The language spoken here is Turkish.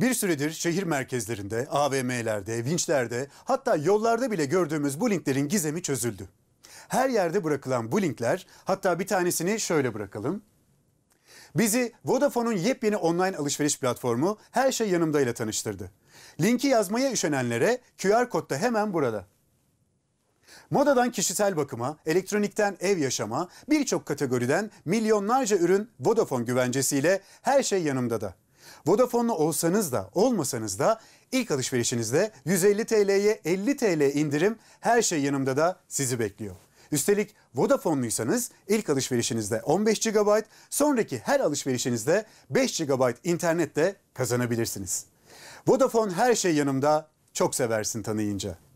Bir süredir şehir merkezlerinde, AVM'lerde, vinçlerde hatta yollarda bile gördüğümüz bu linklerin gizemi çözüldü. Her yerde bırakılan bu linkler hatta bir tanesini şöyle bırakalım. Bizi Vodafone'un yepyeni online alışveriş platformu Her Şey Yanımda ile tanıştırdı. Linki yazmaya üşenenlere QR kod da hemen burada. Modadan kişisel bakıma, elektronikten ev yaşama, birçok kategoriden milyonlarca ürün Vodafone güvencesiyle her şey yanımda da. Vodafone'lu olsanız da olmasanız da ilk alışverişinizde 150 TL'ye 50 TL indirim her şey yanımda da sizi bekliyor. Üstelik Vodafone'luysanız ilk alışverişinizde 15 GB, sonraki her alışverişinizde 5 GB internet de kazanabilirsiniz. Vodafone her şey yanımda çok seversin tanıyınca.